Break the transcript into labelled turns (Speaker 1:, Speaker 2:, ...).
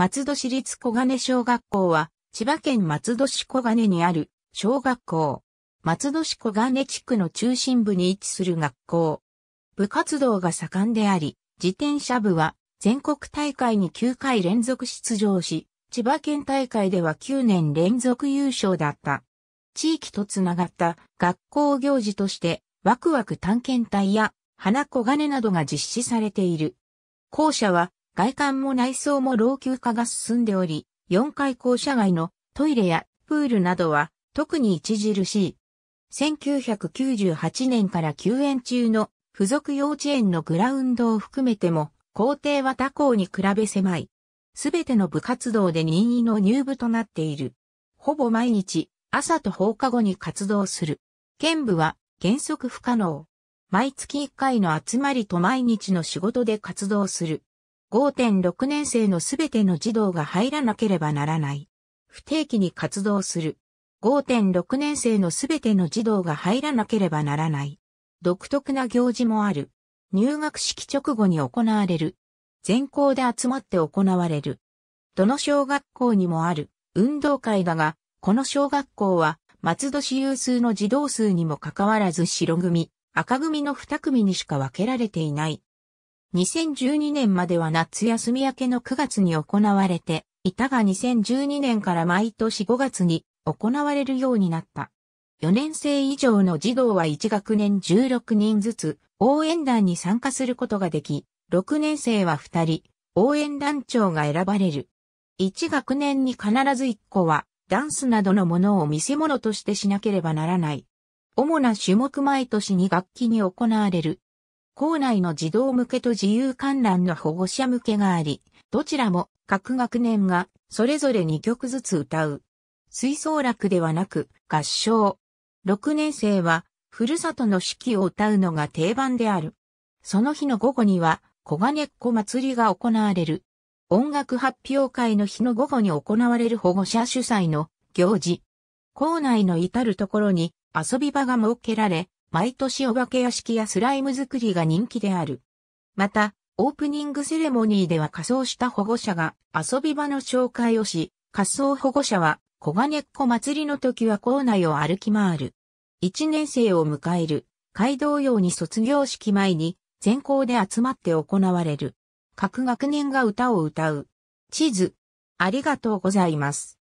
Speaker 1: 松戸市立小金小学校は、千葉県松戸市小金にある小学校。松戸市小金地区の中心部に位置する学校。部活動が盛んであり、自転車部は全国大会に9回連続出場し、千葉県大会では9年連続優勝だった。地域とつながった学校行事として、ワクワク探検隊や花小金などが実施されている。校舎は外観も内装も老朽化が進んでおり、4階校舎外のトイレやプールなどは特に著しい。1998年から休園中の付属幼稚園のグラウンドを含めても、校庭は他校に比べ狭い。すべての部活動で任意の入部となっている。ほぼ毎日、朝と放課後に活動する。県部は原則不可能。毎月1回の集まりと毎日の仕事で活動する。5.6年生のすべての児童が入らなければならない。不定期に活動する。5.6年生のすべての児童が入らなければならない。独特な行事もある。入学式直後に行われる。全校で集まって行われる。どの小学校にもある運動会だが、この小学校は松戸市有数の児童数にもかかわらず白組、赤組の二組にしか分けられていない。2012年までは夏休み明けの9月に行われていたが2012年から毎年5月に行われるようになった。4年生以上の児童は1学年16人ずつ応援団に参加することができ、6年生は2人、応援団長が選ばれる。1学年に必ず1個はダンスなどのものを見せ物としてしなければならない。主な種目毎年2学期に行われる校内の児童向けと自由観覧の保護者向けがあり、どちらも各学年がそれぞれ2曲ずつ歌う。吹奏楽ではなく合唱。6年生はふるさとの四季を歌うのが定番である。その日の午後には小金っ子祭りが行われる。音楽発表会の日の午後に行われる保護者主催の行事。校内の至るところに遊び場が設けられ、毎年お化け屋敷やスライム作りが人気である。また、オープニングセレモニーでは仮装した保護者が遊び場の紹介をし、仮装保護者は小金っ子祭りの時は校内を歩き回る。一年生を迎える、街道用に卒業式前に全校で集まって行われる。各学年が歌を歌う。地図。ありがとうございます。